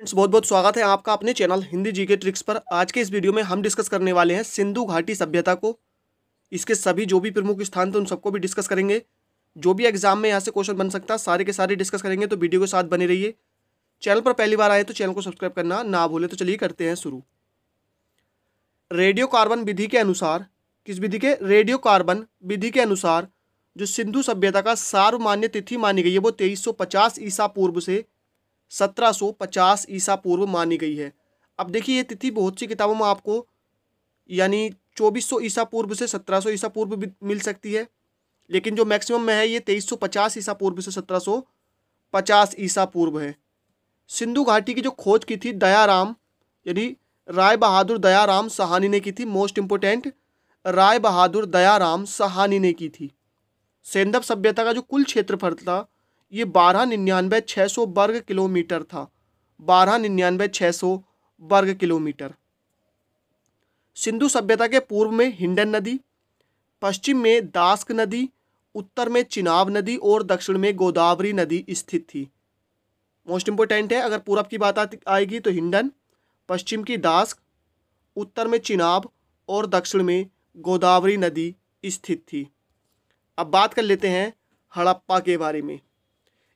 friends बहुत बहुत स्वागत है आपका अपने चैनल हिंदी जी के ट्रिक्स पर आज के इस वीडियो में हम डिस्कस करने वाले हैं सिंधु घाटी सभ्यता को इसके सभी जो भी प्रमुख स्थान थे उन सबको भी डिस्कस करेंगे जो भी एग्जाम में यहाँ से क्वेश्चन बन सकता है सारे के सारे डिस्कस करेंगे तो वीडियो के साथ बने रहिए चैनल पर पहली बार आए तो चैनल को सब्सक्राइब करना ना भूले तो चलिए करते हैं शुरू रेडियो कार्बन विधि के अनुसार किस विधि के रेडियो कार्बन विधि के अनुसार जो सिंधु सभ्यता का सार्वमान्य तिथि मानी गई है वो तेईस ईसा पूर्व से 1750 ईसा पूर्व मानी गई है अब देखिए ये तिथि बहुत सी किताबों में आपको यानी 2400 ईसा पूर्व से 1700 ईसा पूर्व भी मिल सकती है लेकिन जो मैक्सिमम में है ये 2350 ईसा पूर्व से 1750 ईसा पूर्व है सिंधु घाटी की जो खोज की थी दयाराम यानी राय बहादुर दयाराम सहानी ने की थी मोस्ट इम्पोर्टेंट राय बहादुर दयाराम सहानी ने की थी सेंधव सभ्यता का जो कुल क्षेत्रफल था ये बारह निन्यानवे छः सौ वर्ग किलोमीटर था बारह निन्यानवे छः सौ वर्ग किलोमीटर सिंधु सभ्यता के पूर्व में हिंडन नदी पश्चिम में दास्क नदी उत्तर में चिनाब नदी और दक्षिण में गोदावरी नदी स्थित थी मोस्ट इम्पोर्टेंट है अगर पूरब की बात आएगी तो हिंडन पश्चिम की दास्क उत्तर में चिनाब और दक्षिण में गोदावरी नदी स्थित थी अब बात कर लेते हैं हड़प्पा के बारे में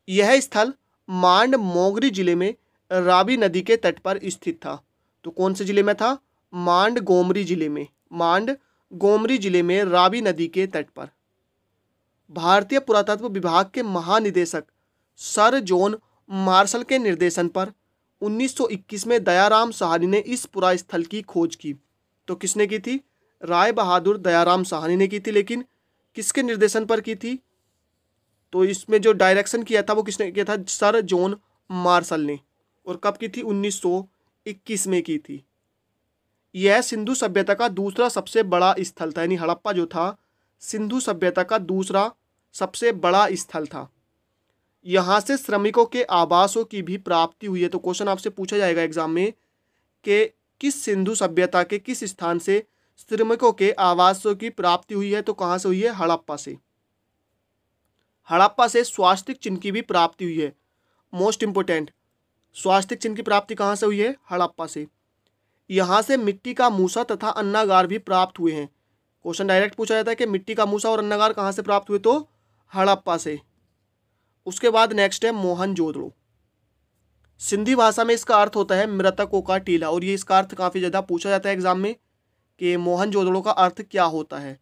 यह स्थल मांड मोगरी जिले में रावी नदी के तट पर स्थित था तो कौन से जिले में था मांड गोमरी जिले में मांड गोमरी जिले में रावी नदी के तट पर भारतीय पुरातत्व विभाग के महानिदेशक सर जॉन मार्शल के निर्देशन पर 1921 में दयाराम सहानी ने इस पुरा स्थल की खोज की तो किसने की थी राय बहादुर दयाराम सहानी ने की थी लेकिन किसके निर्देशन पर की थी तो इसमें जो डायरेक्शन किया था वो किसने किया था सर जॉन मार्शल ने और कब की थी 1921 में की थी यह सिंधु सभ्यता का दूसरा सबसे बड़ा स्थल था यानी हड़प्पा जो था सिंधु सभ्यता का दूसरा सबसे बड़ा स्थल था यहाँ से श्रमिकों के आवासों की भी प्राप्ति हुई है तो क्वेश्चन आपसे पूछा जाएगा एग्जाम में कि किस सिंधु सभ्यता के किस स्थान से श्रमिकों के आवासों की प्राप्ति हुई है तो कहाँ से हुई है हड़प्पा से हड़प्पा से स्वास्थ्य चिन्ह की भी प्राप्ति हुई है मोस्ट इम्पोर्टेंट स्वास्थ्य चिन्ह की प्राप्ति कहाँ से हुई है हड़प्पा से यहाँ से मिट्टी का मूसा तथा अन्नागार भी प्राप्त हुए हैं क्वेश्चन डायरेक्ट पूछा जाता है कि मिट्टी का मूसा और अन्नागार कहाँ से प्राप्त हुए तो हड़प्पा से उसके बाद नेक्स्ट है मोहन जोदड़ो सिंधी भाषा में इसका अर्थ होता है मृतकों का टीला और ये इसका अर्थ काफ़ी ज़्यादा पूछा जाता है एग्जाम में कि मोहन का अर्थ क्या होता है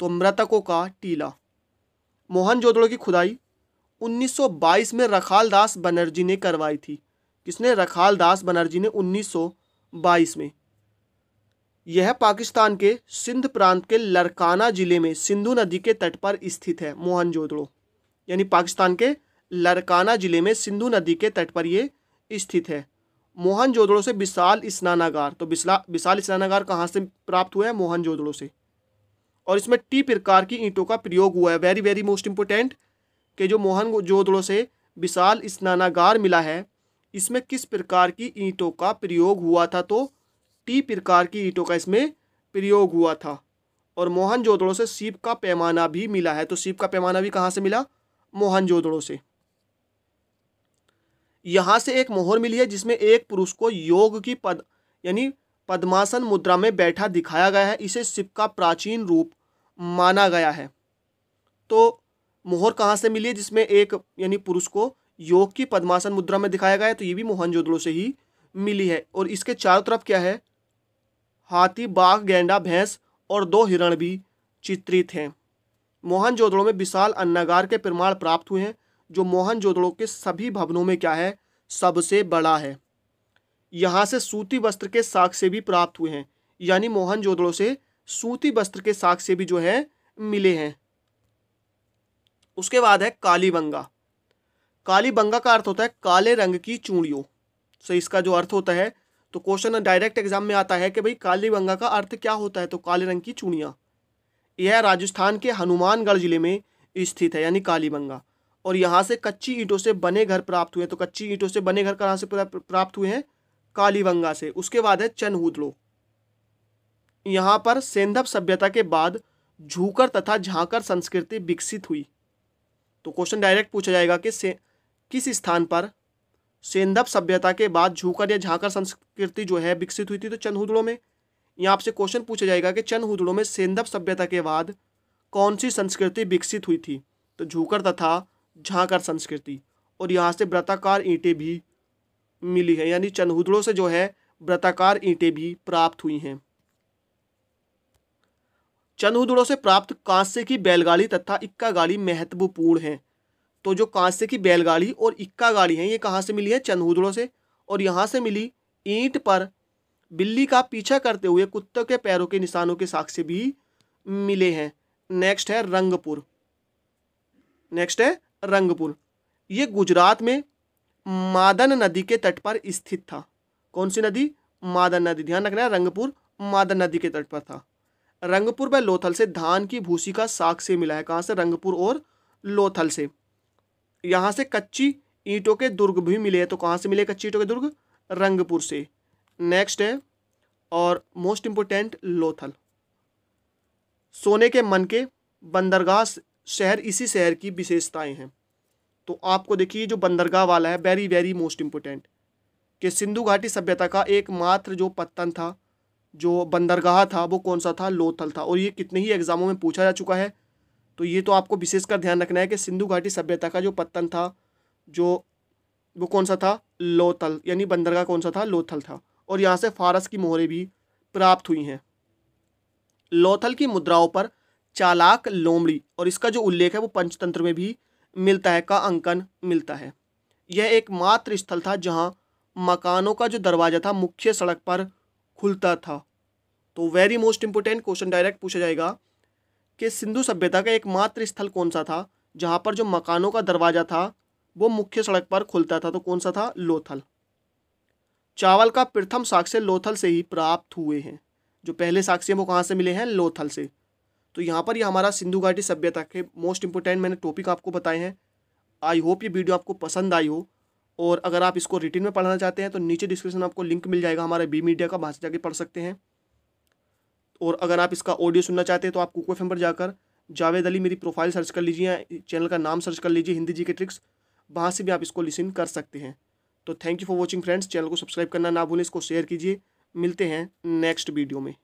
तो मृतकों का टीला मोहनजोदड़ो की खुदाई 1922 में रखाल दास बनर्जी ने करवाई थी किसने रखाल दास बनर्जी ने 1922 में यह पाकिस्तान के सिंध प्रांत के लरकाना जिले में सिंधु नदी के तट पर स्थित है मोहनजोदड़ो यानी पाकिस्तान के लरकाना जिले में सिंधु नदी के तट पर ये स्थित है मोहनजोदड़ो से विशाल स्नानागार तो विशाल स्नानागार कहाँ से प्राप्त हुआ है मोहनजोदड़ो से और इसमें टी प्रकार की ईंटों का प्रयोग हुआ है वेरी वेरी मोस्ट इम्पोर्टेंट कि जो मोहन जोदड़ों से विशाल स्नानागार मिला है इसमें किस प्रकार की ईंटों का प्रयोग हुआ था तो टी प्रकार की ईंटों का इसमें प्रयोग हुआ था और मोहन जोदड़ों से सीप का पैमाना भी मिला है तो सीप का पैमाना भी कहाँ से मिला मोहन जोदड़ो से यहाँ से एक मोहर मिली है जिसमें एक पुरुष को योग की पद यानी पद्मासन मुद्रा में बैठा दिखाया गया है इसे शिव का प्राचीन रूप माना गया है तो मोहर कहाँ से मिली है जिसमें एक यानी पुरुष को योग की पद्मासन मुद्रा में दिखाया गया है तो ये भी मोहनजोदड़ो से ही मिली है और इसके चारों तरफ क्या है हाथी बाघ गेंडा भैंस और दो हिरण भी चित्रित हैं मोहनजोदड़ो में विशाल अन्नागार के प्रमाण प्राप्त हुए हैं जो मोहनजोदड़ो के सभी भवनों में क्या है सबसे बड़ा है यहाँ से सूती वस्त्र के साग से भी प्राप्त हुए हैं यानी मोहन जोदड़ो से सूती वस्त्र के साग से भी जो है मिले हैं उसके बाद है कालीबंगा कालीबंगा का अर्थ होता है काले रंग की चूड़ियों से इसका जो अर्थ होता है तो क्वेश्चन डायरेक्ट एग्जाम में आता है कि भाई कालीबंगा का अर्थ क्या होता है तो काले रंग की चूड़ियाँ यह राजस्थान के हनुमानगढ़ जिले में स्थित है यानी कालीबंगा और यहाँ से कच्ची ईंटों से बने घर प्राप्त हुए तो कच्ची ईंटों से बने घर कहाँ से प्राप्त हुए हैं कालीबंगा से उसके बाद है चनहूदलो यहाँ पर सेंधव सभ्यता के बाद झूकर तथा झांकर संस्कृति विकसित हुई तो क्वेश्चन डायरेक्ट पूछा जाएगा कि से किस स्थान पर सेंधव सभ्यता के बाद झूकर या झांकर संस्कृति जो है विकसित हुई थी तो चनहुदड़ो में यहाँ आपसे क्वेश्चन पूछा जाएगा कि चनहुदड़ो में सेंधव सभ्यता के बाद कौन सी संस्कृति विकसित हुई थी तो झूकर तथा झांकर संस्कृति और यहाँ से व्रताकार ईंटें भी मिली है यानी चंदहुदड़ों से जो है व्रताकार ईंटें भी प्राप्त हुई हैं चंदहुदड़ों से प्राप्त कांस्य की बैलगाड़ी तथा इक्का गाड़ी महत्वपूर्ण है तो जो कांस्य की बैलगाड़ी और इक्का गाड़ी है ये कहाँ से मिली है चंदहुदड़ों से और यहाँ से मिली ईंट पर बिल्ली का पीछा करते हुए कुत्ते के पैरों के निशानों के साक्ष्य भी मिले हैं नेक्स्ट है रंगपुर नेक्स्ट है रंगपुर ये गुजरात में मादन नदी के तट पर स्थित था कौन सी नदी मादन नदी ध्यान रखना है रंगपुर मादन नदी के तट पर था रंगपुर व लोथल से धान की भूसी का साग से मिला है कहाँ से रंगपुर और लोथल से यहाँ से कच्ची ईंटों के दुर्ग भी मिले हैं तो कहाँ से मिले कच्ची ईंटों के दुर्ग रंगपुर से नेक्स्ट है और मोस्ट इम्पोर्टेंट लोथल सोने के मन के बंदरगाह शहर इसी शहर की विशेषताएं हैं तो आपको देखिए जो बंदरगाह वाला है वेरी वेरी मोस्ट इम्पोर्टेंट कि सिंधु घाटी सभ्यता का एकमात्र जो पत्तन था जो बंदरगाह था वो कौन सा था लोथल था और ये कितने ही एग्ज़ामों में पूछा जा चुका है तो ये तो आपको विशेषकर ध्यान रखना है कि सिंधु घाटी सभ्यता का जो पत्तन था जो वो कौन सा था लोथल यानी बंदरगाह कौन सा था लोथल था और यहाँ से फारस की मोहरें भी प्राप्त हुई हैं लोथल की मुद्राओं पर चालाक लोमड़ी और इसका जो उल्लेख है वो पंचतंत्र में भी मिलता है का अंकन मिलता है यह एक मात्र स्थल था जहाँ मकानों का जो दरवाज़ा था मुख्य सड़क पर खुलता था तो very most important question direct पूछा जाएगा कि सिंधु सभ्यता का एक मात्र स्थल कौन सा था जहाँ पर जो मकानों का दरवाज़ा था वो मुख्य सड़क पर खुलता था तो कौन सा था लोथल चावल का प्रथम साक्ष्य लोथल से ही प्राप्त हुए हैं जो पहले साक्ष्य वो कहाँ से मिले हैं लोथल से तो यहाँ पर ये यह हमारा सिंधु घाटी सभ्यता के मोस्ट इंपोर्टेंट मैंने टॉपिक आपको बताए हैं आई होप ये वीडियो आपको पसंद आई हो और अगर आप इसको रिटिन में पढ़ना चाहते हैं तो नीचे डिस्क्रिप्शन आपको लिंक मिल जाएगा हमारे बी मीडिया का वहाँ से जाके पढ़ सकते हैं और अगर आप इसका ऑडियो सुनना चाहते हैं तो आप कुको एफ पर जाकर जावेद अली मेरी प्रोफाइल सर्च कर लीजिए चैनल का नाम सर्च कर लीजिए हिंदी जी के ट्रिक्स वहाँ से भी आप इसको लिसन कर सकते हैं तो thank you for watching friends channel को सब्सक्राइब करना ना भूलें इसको शेयर कीजिए मिलते हैं नेक्स्ट वीडियो में